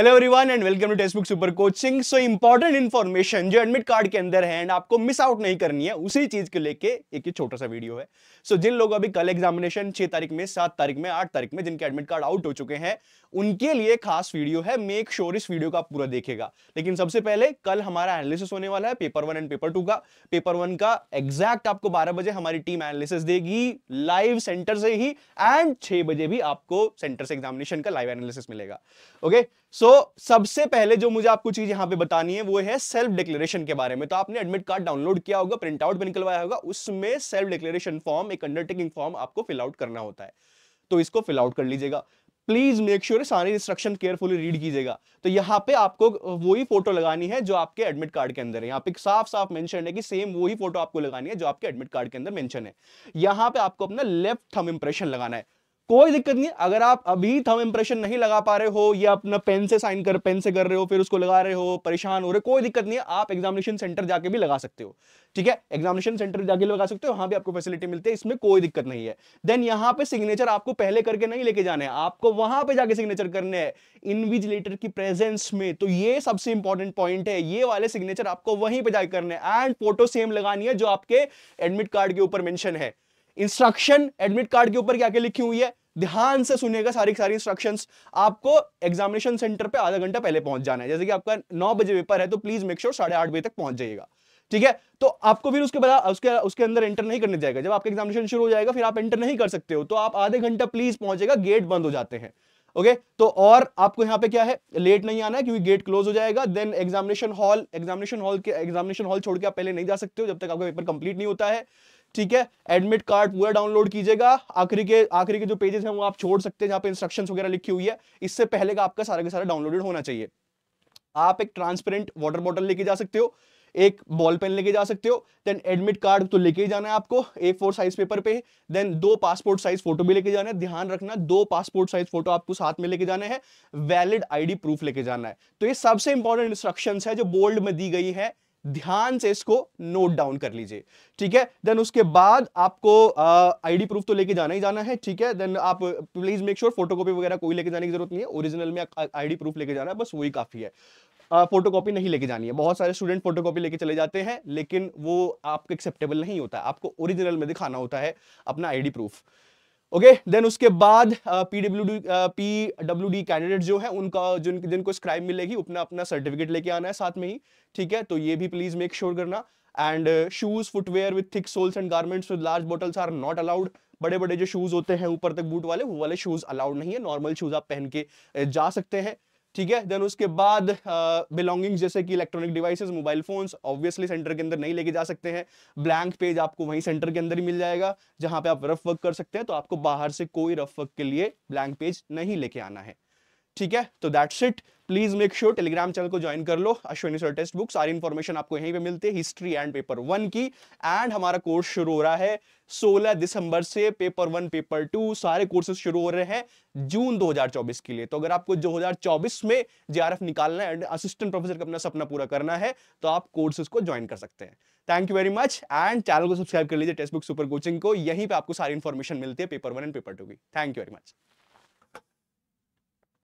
Hello everyone and welcome to text super coaching so important information जो admit card के अंदर है and आपको मिस आउट नहीं करनी है उसी चीज के लेके एक ये छोटा सा वीडियो है सो so, जिन लोगों अभी कल एग्जामिनेशन छह तारीख में सात तारीख में आठ तारीख में जिनके एडमिट कार्ड आउट हो चुके हैं उनके लिए खास वीडियो है मेक श्योर sure इस वीडियो का पूरा देखेगा लेकिन सबसे पहले कल हमारा एनालिसिस होने वाला है paper one and paper two का पेपर वन का एग्जैक्ट आपको बारह बजे हमारी टीम एनालिसिस देगी लाइव सेंटर से ही एंड छह बजे भी आपको सेंटर से एग्जामिनेशन का लाइव एनालिसिस मिलेगा ओके okay? सो so, सबसे पहले जो मुझे आपको चीज यहां पे बतानी है वो है सेल्फ डिक्लेरेशन के बारे में तो आपने एडमिट कार्ड डाउनलोड किया होगा प्रिंट आउट भी निकलवाया होगा उसमें सेल्फ डिक्लेरेशन फॉर्म एक अंडरटेकिंग फॉर्म आपको फिल आउट करना होता है तो इसको फिल आउट कर लीजिएगा प्लीज मेक श्योर सारी इंस्ट्रक्शन केयरफुली रीड कीजिएगा तो यहाँ पे आपको वही फोटो लगानी है जो आपके एडमिट कार्ड के अंदर है यहाँ पे साफ साफ मेंशन है कि सेम वही फोटो आपको लगानी है जो आपके एडमिट कार्ड के अंदर मेंशन है यहाँ पे आपको अपना लेफ्ट थम इंप्रेशन लगाना है कोई दिक्कत नहीं अगर आप अभी थम इंप्रेशन नहीं लगा पा रहे हो या अपना पेन से साइन कर पेन से कर रहे हो फिर उसको लगा रहे हो परेशान हो रहे कोई दिक्कत नहीं आप एग्जामिनेशन सेंटर जाके भी लगा सकते हो ठीक है एग्जामिनेशन सेंटर जाके लगा सकते हो वहां भी आपको फैसिलिटी मिलती है इसमें कोई दिक्कत नहीं है देन यहाँ पे सिग्नेचर आपको पहले करके नहीं लेके जाने हैं आपको वहां पर जाके सिग्नेचर करने हैं इनविजिलेटर की प्रेजेंस में तो ये सबसे इंपॉर्टेंट पॉइंट है ये वाले सिग्नेचर आपको वहीं पे जाके करने एंड फोटो सेम लगानी है जो आपके एडमिट कार्ड के ऊपर मैंशन है इंस्ट्रक्शन एडमिट कार्ड के ऊपर क्या क्या लिखी हुई है ध्यान से सुनिएगा सारी सारी इंस्ट्रक्शंस आपको एग्जामिनेशन सेंटर पे आधा घंटा पहले पहुंच जाना है जैसे कि आपका नौ बजे पेपर है तो प्लीज मेक श्योर साढ़े आठ बजे तक पहुंच जाइएगा ठीक है तो आपको फिर उसके बाद उसके उसके अंदर एंटर नहीं करने जाएगा जब आपका एग्जामिनेशन शुरू हो जाएगा फिर आप एंटर नहीं कर सकते हो तो आप आधे घंटा प्लीज पहुंचेगा गेट बंद हो जाते हैं ओके तो और आपको यहाँ पे क्या है लेट नहीं आना है क्योंकि गेट क्लोज हो जाएगा then examination hall examination hall के एग्जामिनेशन हॉल छोड़ के आप पहले नहीं जा सकते हो जब तक आपका पेपर कंप्लीट नहीं होता है ठीक है एडमिट कार्ड पूरा डाउनलोड कीजिएगा आखिरी के आखिरी के जो पेजेस हैं वो आप छोड़ सकते हैं जहाँ पे इंस्ट्रक्शन वगैरह लिखी हुई है इससे पहले का आपका सारा का सारा डाउनलोडेड होना चाहिए आप एक ट्रांसपेरेंट वाटर बॉटल लेके जा सकते हो एक बॉल पेन लेके जा सकते हो देन एडमिट कार्ड तो लेके ही जाना है आपको ए फोर साइज पेपर पे देन दो पासपोर्ट साइज फोटो भी लेके जाना है ध्यान रखना दो पासपोर्ट साइज फोटो आपको साथ में लेके जाना है वैलिड आईडी प्रूफ लेके जाना है तो ये सबसे इंपॉर्टेंट इंस्ट्रक्शंस है जो बोल्ड में दी गई है ध्यान से इसको नोट डाउन कर लीजिए ठीक है देन उसके बाद आपको आईडी प्रूफ तो लेके जाना ही जाना है ठीक है देन आप प्लीज मेक श्योर फोटोकॉपी वगैरह कोई लेके जाने की जरूरत नहीं है ओरिजिनल में आईडी प्रूफ लेके जाना है बस वही काफी है फोटोकॉपी नहीं लेके जानी है बहुत सारे स्टूडेंट फोटोकॉपी लेके चले जाते हैं लेकिन वो आपको एक्सेप्टेबल नहीं होता है आपको ओरिजिनल में दिखाना होता है अपना ID proof okay okay, then उसके बाद P D P W D candidate जो है उनका जिन जिनको स्क्राइब मिलेगी अपना अपना सर्टिफिकेट लेके आना है साथ में ही ठीक है तो ये भी प्लीज मेक श्योर करना and shoes footwear with thick soles and garments with large bottles are not allowed बड़े बड़े जो शूज होते हैं ऊपर तक बूट वाले वो वाले शूज अलाउड नहीं है नॉर्मल शूज आप पहन के uh, जा सकते हैं ठीक है देन उसके बाद बिलोंगिंग uh, जैसे कि electronic devices mobile phones obviously centre के अंदर नहीं लेके जा सकते हैं ब्लैंक पेज आपको वहीं सेंटर के अंदर ही मिल जाएगा जहां पे आप रफ वर्क कर सकते हैं तो आपको बाहर से कोई रफ वर्क के लिए ब्लैंक पेज नहीं लेके आना है ठीक है तो that's it please make sure Telegram channel को ज्वाइन कर लो अश्विनी सर टेस्ट बुक सारी इन्फॉर्मेशन आपको यहीं पे मिलती है हिस्ट्री एंड पेपर वन की एंड हमारा कोर्स शुरू हो रहा है 16 दिसंबर से पेपर वन पेपर टू सारे कोर्सेज शुरू हो रहे हैं जून 2024 के लिए तो अगर आपको 2024 में जेआरएफ निकालना है एंड असिस्टेंट प्रोफेसर का अपना सपना पूरा करना है तो आप कोर्सेज को ज्वाइन कर सकते हैं thank you very much and channel को सब्सक्राइब कर लीजिए टेक्स्ट बुक सुपर कोचिंग को यहीं पर आपको सारी इन्फॉर्मेशन मिलती है paper one and paper two की थैंक यू वेरी मच